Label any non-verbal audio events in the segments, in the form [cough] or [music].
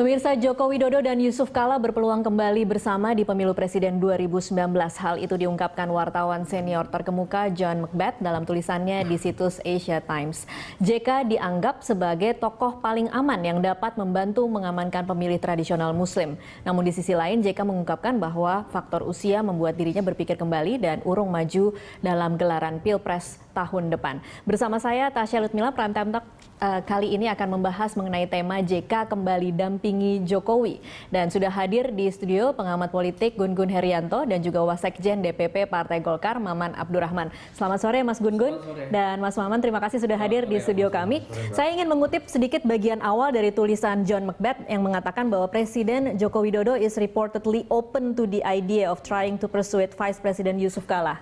Pemirsa Joko Widodo dan Yusuf Kala berpeluang kembali bersama di pemilu presiden 2019. Hal itu diungkapkan wartawan senior terkemuka John Macbeth dalam tulisannya di situs Asia Times. JK dianggap sebagai tokoh paling aman yang dapat membantu mengamankan pemilih tradisional muslim. Namun di sisi lain JK mengungkapkan bahwa faktor usia membuat dirinya berpikir kembali dan urung maju dalam gelaran Pilpres tahun depan. Bersama saya Tasya Lutmila Prime Time eh, kali ini akan membahas mengenai tema JK kembali dampingi Jokowi dan sudah hadir di studio pengamat politik Gun Gun Herianto dan juga Wasekjen DPP Partai Golkar Maman Abdurrahman. Selamat sore Mas Gun Gun dan Mas Maman terima kasih sudah hadir di studio kami. Saya ingin mengutip sedikit bagian awal dari tulisan John Macbeth yang mengatakan bahwa Presiden Joko Widodo is reportedly open to the idea of trying to persuade Vice President Yusuf Kala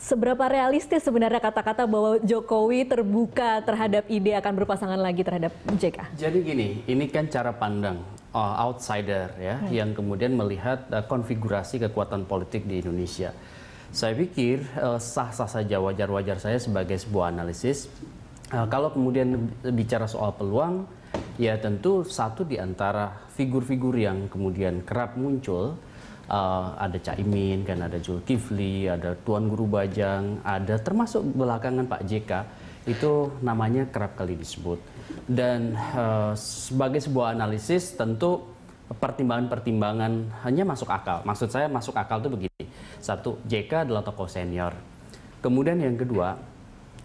seberapa realistis sebenarnya kata-kata bahwa Jokowi terbuka terhadap ide akan berpasangan lagi terhadap JK? Jadi gini, ini kan cara pandang uh, outsider ya, hmm. yang kemudian melihat uh, konfigurasi kekuatan politik di Indonesia. Saya pikir uh, sah-sah uh, saja, wajar-wajar saya sebagai sebuah analisis. Uh, kalau kemudian bicara soal peluang, ya tentu satu di antara figur-figur yang kemudian kerap muncul uh, ada Caimin, kan ada Zulkifli, ada Tuan Guru Bajang, ada termasuk belakangan Pak JK itu namanya kerap kali disebut. Dan uh, sebagai sebuah analisis tentu pertimbangan-pertimbangan hanya masuk akal. Maksud saya masuk akal itu begini. Satu, JK adalah tokoh senior. Kemudian yang kedua,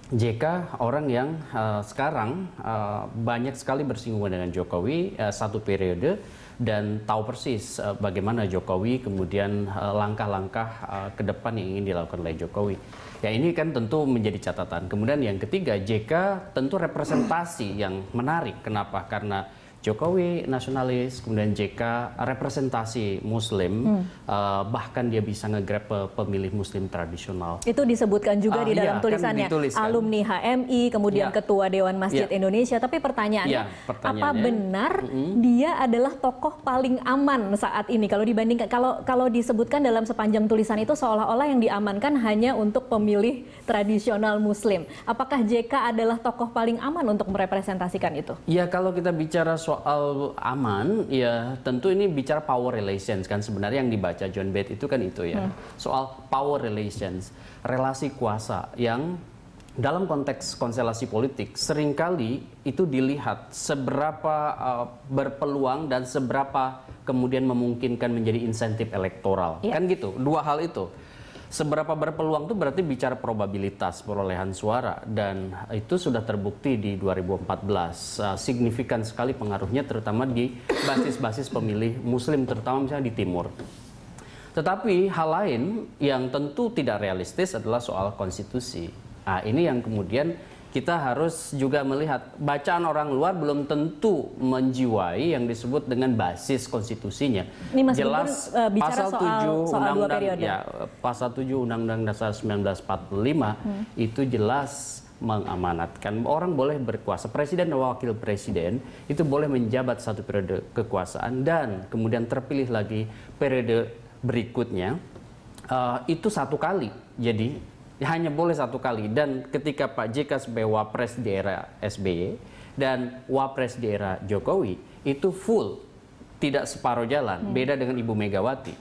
JK orang yang uh, sekarang uh, banyak sekali bersinggungan dengan Jokowi uh, satu periode dan tahu persis eh, bagaimana Jokowi kemudian eh, langkah-langkah eh, ke depan yang ingin dilakukan oleh Jokowi. Ya ini kan tentu menjadi catatan. Kemudian yang ketiga JK tentu representasi yang menarik. Kenapa? Karena Jokowi nasionalis, kemudian JK representasi Muslim, hmm. uh, bahkan dia bisa ngegrab pemilih Muslim tradisional. Itu disebutkan juga uh, di ah, dalam iya, kan tulisannya, kan alumni HMI, kemudian yeah. Ketua Dewan Masjid yeah. Indonesia. Tapi pertanyaannya, yeah, pertanyaannya, apa benar mm -hmm. dia adalah tokoh paling aman saat ini? Kalau dibandingkan, kalau kalau disebutkan dalam sepanjang tulisan itu seolah-olah yang diamankan hanya untuk pemilih tradisional Muslim. Apakah JK adalah tokoh paling aman untuk merepresentasikan itu? Ya kalau kita bicara soal soal aman, ya tentu ini bicara power relations kan sebenarnya yang dibaca John Bate itu kan itu ya. Soal power relations, relasi kuasa yang dalam konteks konstelasi politik seringkali itu dilihat seberapa uh, berpeluang dan seberapa kemudian memungkinkan menjadi insentif elektoral. Yeah. Kan gitu, dua hal itu. Seberapa berpeluang itu berarti bicara probabilitas perolehan suara dan itu sudah terbukti di 2014 uh, eh, signifikan sekali pengaruhnya terutama di basis-basis pemilih muslim terutama misalnya di timur. Tetapi hal lain yang tentu tidak realistis adalah soal konstitusi. Nah, ini yang kemudian kita harus juga melihat bacaan orang luar belum tentu menjiwai yang disebut dengan basis konstitusinya. Ini Mas Jelas uh, pasal soal, 7 soal Undang-Undang ya pasal 7 Undang-Undang Dasar 1945 hmm. itu jelas mengamanatkan orang boleh berkuasa presiden dan wakil presiden itu boleh menjabat satu periode kekuasaan dan kemudian terpilih lagi periode berikutnya uh, itu satu kali jadi hanya boleh satu kali dan ketika Pak JK sebagai wapres di era SBY dan wapres di era Jokowi itu full tidak separuh jalan hmm. beda dengan Ibu Megawati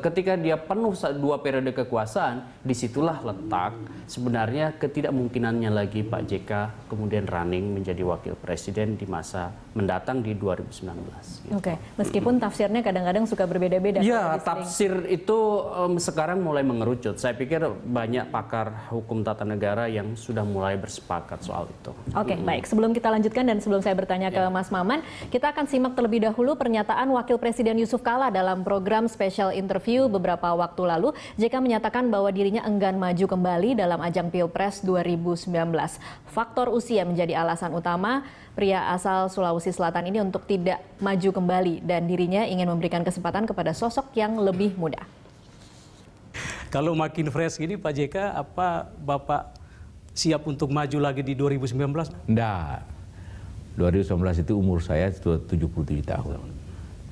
ketika dia penuh dua periode kekuasaan disitulah letak sebenarnya ketidakmungkinannya lagi Pak JK kemudian running menjadi wakil presiden di masa mendatang di 2019. Gitu. Oke, okay. meskipun tafsirnya kadang-kadang suka berbeda-beda. Ya, tafsir itu um, sekarang mulai mengerucut. Saya pikir banyak pakar hukum tata negara yang sudah mulai bersepakat soal itu. Oke, okay, hmm. baik. Sebelum kita lanjutkan dan sebelum saya bertanya ya. ke Mas Maman, kita akan simak terlebih dahulu pernyataan Wakil Presiden Yusuf Kala dalam program special interview beberapa waktu lalu. JK menyatakan bahwa dirinya enggan maju kembali dalam ajang Pilpres 2019. Faktor usia menjadi alasan utama pria asal Sulawesi Sulawesi Selatan ini untuk tidak maju kembali dan dirinya ingin memberikan kesempatan kepada sosok yang lebih muda. Kalau makin fresh gini Pak JK, apa Bapak siap untuk maju lagi di 2019? Enggak. 2019 itu umur saya 77 tahun.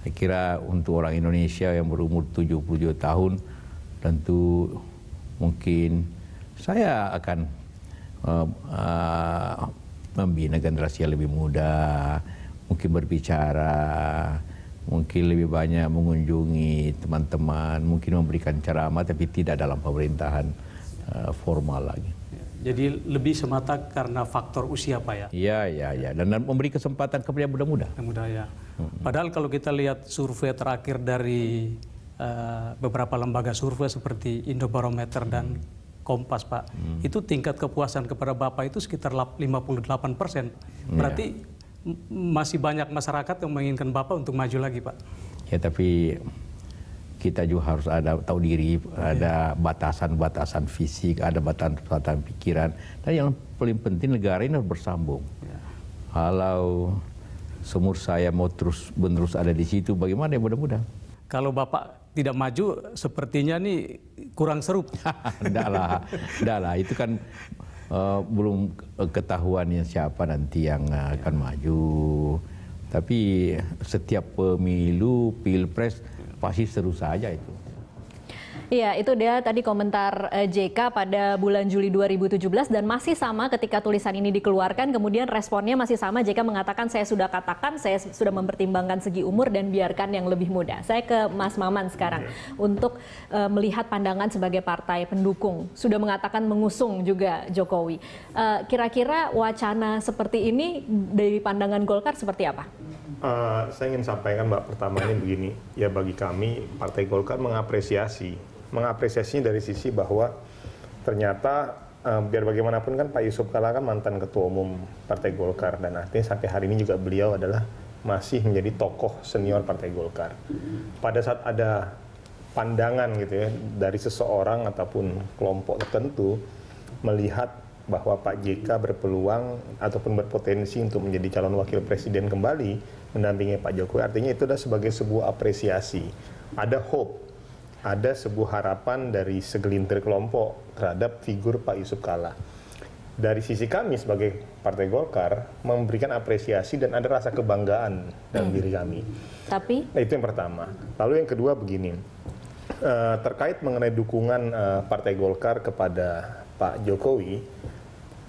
Saya kira untuk orang Indonesia yang berumur 77 tahun tentu mungkin saya akan uh, uh, membina generasi yang lebih muda, mungkin berbicara, mungkin lebih banyak mengunjungi teman-teman, mungkin memberikan ceramah tapi tidak dalam pemerintahan uh, formal lagi. Jadi lebih semata karena faktor usia Pak ya? Iya, iya, iya. Dan, memberi kesempatan kepada yang muda-muda. muda ya. Padahal kalau kita lihat survei terakhir dari uh, beberapa lembaga survei seperti Indobarometer dan mm. Kompas Pak, hmm. itu tingkat kepuasan kepada Bapak itu sekitar 58 persen. Iya. Berarti masih banyak masyarakat yang menginginkan Bapak untuk maju lagi, Pak. Ya, tapi kita juga harus ada tahu diri, ada iya. batasan-batasan fisik, ada batasan-batasan pikiran. Dan yang paling penting negara ini harus bersambung. Yeah. Kalau semur saya mau terus menerus ada di situ, bagaimana ya mudah-mudahan. Kalau Bapak tidak maju, sepertinya nih kurang seru. Tidak [laughs] lah, lah. Itu kan uh, belum yang siapa nanti yang eh, akan maju. Tapi setiap pemilu, pilpres pasti seru saja itu. Iya, itu dia tadi komentar eh, JK pada bulan Juli 2017 dan masih sama ketika tulisan ini dikeluarkan kemudian responnya masih sama JK mengatakan saya sudah katakan saya sudah mempertimbangkan segi umur dan biarkan yang lebih muda. Saya ke Mas Maman sekarang okay. Iya. untuk uh, melihat pandangan sebagai partai pendukung sudah mengatakan mengusung juga Jokowi. kira eh, kira-kira wacana seperti ini dari pandangan Golkar seperti apa? Uh, saya ingin sampaikan Mbak pertama ini begini, ya bagi kami Partai Golkar mengapresiasi mengapresiasinya dari sisi bahwa ternyata uh, biar bagaimanapun kan Pak Yusuf Kala kan mantan ketua umum Partai Golkar dan artinya sampai hari ini juga beliau adalah masih menjadi tokoh senior Partai Golkar. Pada saat ada pandangan gitu ya dari seseorang ataupun kelompok tertentu melihat bahwa Pak JK berpeluang ataupun berpotensi untuk menjadi calon wakil presiden kembali mendampingi Pak Jokowi artinya itu adalah sebagai sebuah apresiasi ada hope ada sebuah harapan dari segelintir kelompok terhadap figur Pak Yusuf Kalla. Dari sisi kami sebagai Partai Golkar memberikan apresiasi dan ada rasa kebanggaan dalam hmm. diri kami. Tapi nah, itu yang pertama. Lalu yang kedua begini, uh, terkait mengenai dukungan uh, Partai Golkar kepada Pak Jokowi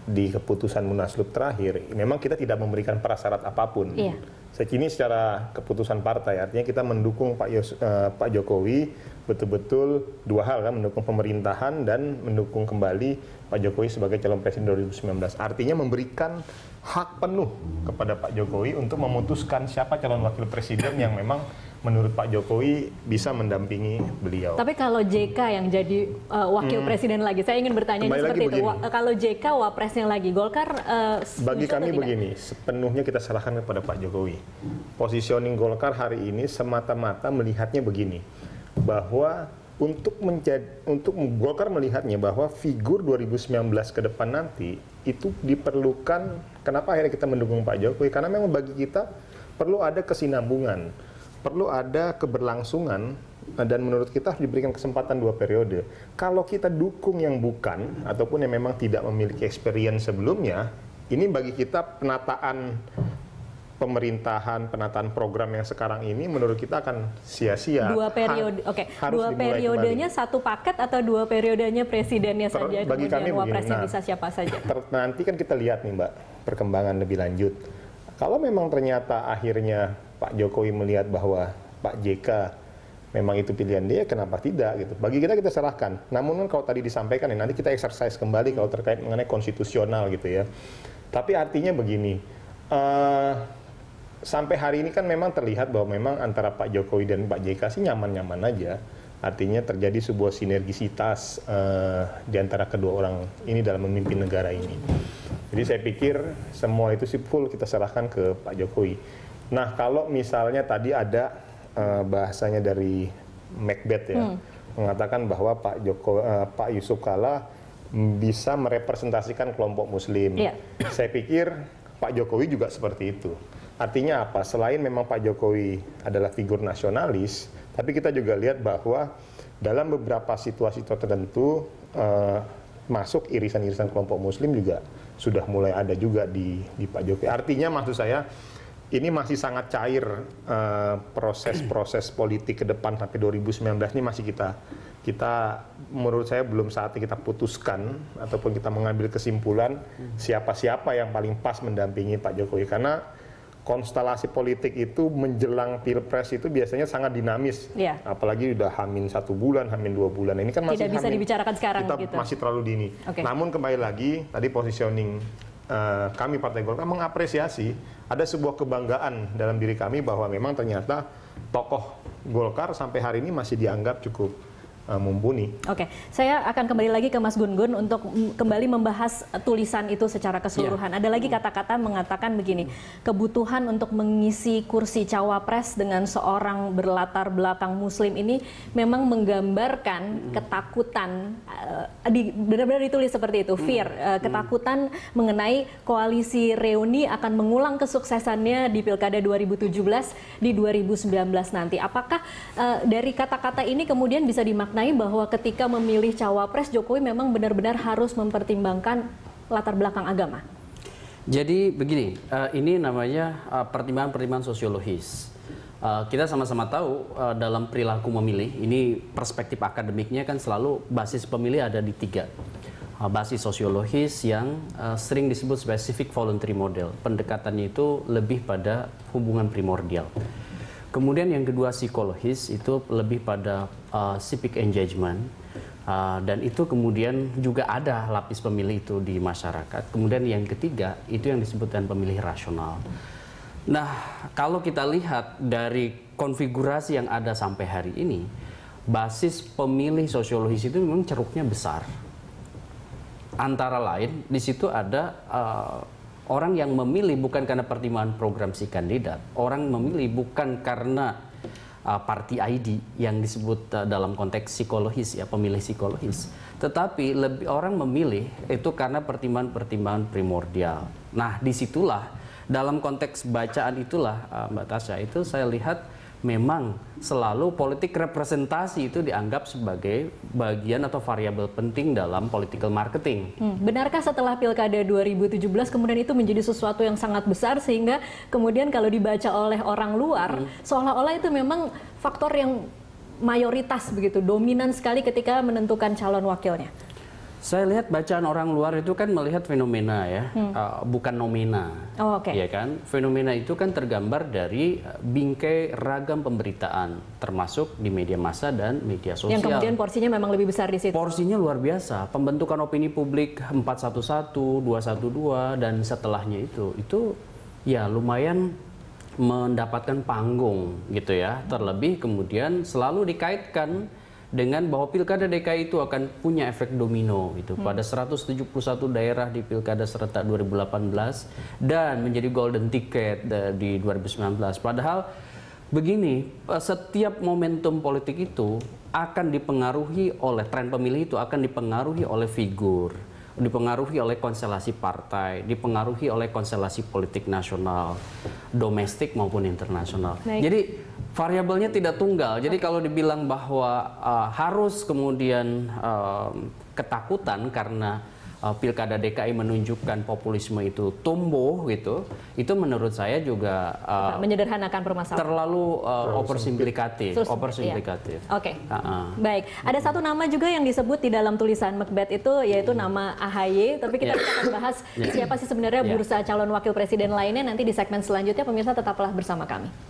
di keputusan munaslup terakhir, memang kita tidak memberikan prasyarat apapun. Yeah saya kini secara keputusan partai, artinya kita mendukung Pak, Yos, eh, Pak Jokowi betul-betul dua hal kan, mendukung pemerintahan dan mendukung kembali Pak Jokowi sebagai calon presiden 2019. Artinya memberikan hak penuh kepada Pak Jokowi untuk memutuskan siapa calon wakil presiden yang memang menurut Pak Jokowi bisa mendampingi beliau. Tapi kalau JK yang jadi uh, wakil hmm. presiden lagi, saya ingin bertanya seperti itu. Wa, kalau JK wapresnya lagi, Golkar uh, bagi kami begini, sepenuhnya kita serahkan kepada Pak Jokowi. Positioning Golkar hari ini semata-mata melihatnya begini, bahwa untuk menjadi untuk Golkar melihatnya bahwa figur 2019 ke depan nanti itu diperlukan. Kenapa akhirnya kita mendukung Pak Jokowi? Karena memang bagi kita perlu ada kesinambungan perlu ada keberlangsungan eh, dan menurut kita harus diberikan kesempatan dua periode. Kalau kita dukung yang bukan ataupun yang memang tidak memiliki experience sebelumnya, ini bagi kita penataan pemerintahan, penataan program yang sekarang ini menurut kita akan sia-sia. Dua periode, oke. Okay. Dua periodenya kembali. satu paket atau dua periodenya presidennya Ter, saja, bagi kemudian kami presiden nah, bisa siapa saja. nanti kan kita lihat nih Mbak, perkembangan lebih lanjut. Kalau memang ternyata akhirnya Pak Jokowi melihat bahwa Pak JK memang itu pilihan dia, kenapa tidak gitu. Bagi kita kita serahkan. Namun kan kalau tadi disampaikan ya nanti kita exercise kembali kalau terkait mengenai konstitusional gitu ya. Tapi artinya begini, uh, sampai hari ini kan memang terlihat bahwa memang antara Pak Jokowi dan Pak JK sih nyaman-nyaman aja. Artinya terjadi sebuah sinergisitas uh, di antara kedua orang ini dalam memimpin negara ini. Jadi saya pikir semua itu sih full kita serahkan ke Pak Jokowi. Nah, kalau misalnya tadi ada uh, bahasanya dari Macbeth ya, hmm. mengatakan bahwa Pak Joko uh, Pak Yusuf Kala bisa merepresentasikan kelompok muslim. Yeah. Saya pikir Pak Jokowi juga seperti itu. Artinya apa? Selain memang Pak Jokowi adalah figur nasionalis, tapi kita juga lihat bahwa dalam beberapa situasi tertentu uh, masuk irisan-irisan kelompok muslim juga sudah mulai ada juga di di Pak Jokowi. Artinya maksud saya ini masih sangat cair eh, proses-proses uh, politik ke depan sampai 2019 ini masih kita kita menurut saya belum saatnya kita putuskan ataupun kita mengambil kesimpulan siapa-siapa yang paling pas mendampingi Pak Jokowi karena konstelasi politik itu menjelang pilpres itu biasanya sangat dinamis, ya. apalagi sudah hamin satu bulan, hamin dua bulan. Ini kan masih tidak bisa hamin, dibicarakan sekarang. Kita gitu. masih terlalu dini. Okay. Namun kembali lagi tadi positioning uh, kami Partai Golkar mengapresiasi ada sebuah kebanggaan dalam diri kami bahwa memang ternyata tokoh Golkar sampai hari ini masih dianggap cukup Eh, mumpuni. Oke, saya akan kembali lagi ke Mas Gun Gun untuk kembali membahas tulisan itu secara keseluruhan. Yeah. Ada lagi kata-kata mengatakan begini, kebutuhan untuk mengisi kursi cawapres dengan seorang berlatar belakang Muslim ini memang menggambarkan hmm. ketakutan, uh, di, benar-benar ditulis seperti itu, hmm. fear, uh, eh, hmm. ketakutan mengenai koalisi reuni akan mengulang kesuksesannya di pilkada 2017 di 2019 nanti. Apakah uh, dari kata-kata ini kemudian bisa dimaknai memaknai bahwa ketika memilih cawapres Jokowi memang benar-benar harus mempertimbangkan latar belakang agama? Jadi begini, eh, ini namanya eh, pertimbangan-pertimbangan sosiologis. Eh, kita sama-sama tahu dalam perilaku memilih, ini perspektif akademiknya kan selalu basis pemilih ada di tiga. basis sosiologis yang sering disebut specific voluntary model. Pendekatannya itu lebih pada hubungan primordial. Kemudian yang kedua psikologis itu lebih pada uh, civic engagement uh, dan itu kemudian juga ada lapis pemilih itu di masyarakat. Kemudian yang ketiga itu yang disebutkan pemilih rasional. Nah, kalau kita lihat dari konfigurasi yang ada sampai hari ini, basis pemilih sosiologis itu memang ceruknya besar. Antara lain di situ ada uh, Orang yang memilih bukan karena pertimbangan program si kandidat, orang memilih bukan karena uh, party ID yang disebut uh, dalam konteks psikologis ya pemilih psikologis. Tetapi lebih orang memilih itu karena pertimbangan-pertimbangan primordial. Nah, disitulah dalam konteks bacaan itulah uh, Mbak Tasya itu saya lihat memang selalu politik representasi itu dianggap sebagai bagian atau variabel penting dalam political marketing. Hmm. Benarkah setelah Pilkada 2017 kemudian itu menjadi sesuatu yang sangat besar sehingga kemudian kalau dibaca oleh orang luar hmm. seolah-olah itu memang faktor yang mayoritas begitu dominan sekali ketika menentukan calon wakilnya. Saya lihat bacaan orang luar itu kan melihat fenomena ya, hmm. uh, bukan nomina, Oh, okay. Ya kan, fenomena itu kan tergambar dari eh, bingkai ragam pemberitaan, termasuk di media massa dan media sosial. Yang kemudian porsinya memang lebih besar di situ. Porsinya luar biasa. Pembentukan opini publik 411, 212 dan setelahnya itu, itu ya lumayan mendapatkan panggung gitu ya. Terlebih kemudian selalu dikaitkan dengan bahwa pilkada DKI itu akan punya efek domino gitu hmm. pada 171 daerah di pilkada serentak 2018 dan menjadi golden ticket eh, di 2019. Padahal begini, eh, setiap momentum politik itu akan dipengaruhi oleh tren pemilih itu akan dipengaruhi oleh figur dipengaruhi oleh konstelasi partai, dipengaruhi oleh konstelasi politik nasional, domestik maupun internasional. Baik. Jadi variabelnya tidak tunggal. Jadi okay. kalau dibilang bahwa uh, harus kemudian uh, ketakutan karena uh, pilkada DKI menunjukkan populisme itu tumbuh gitu, itu menurut saya juga uh, menyederhanakan permasalahan. Terlalu uh, eh, oversimplikatif. Oversimplikatif. Iya. Oke. Okay. Uh -uh. Baik. Ada satu nama juga yang disebut di dalam tulisan Macbeth itu yaitu hmm. nama AHY. Tapi kita yeah. akan bahas yeah. siapa sih sebenarnya ya. bursa calon wakil presiden lainnya nanti di segmen selanjutnya. Pemirsa tetaplah bersama kami.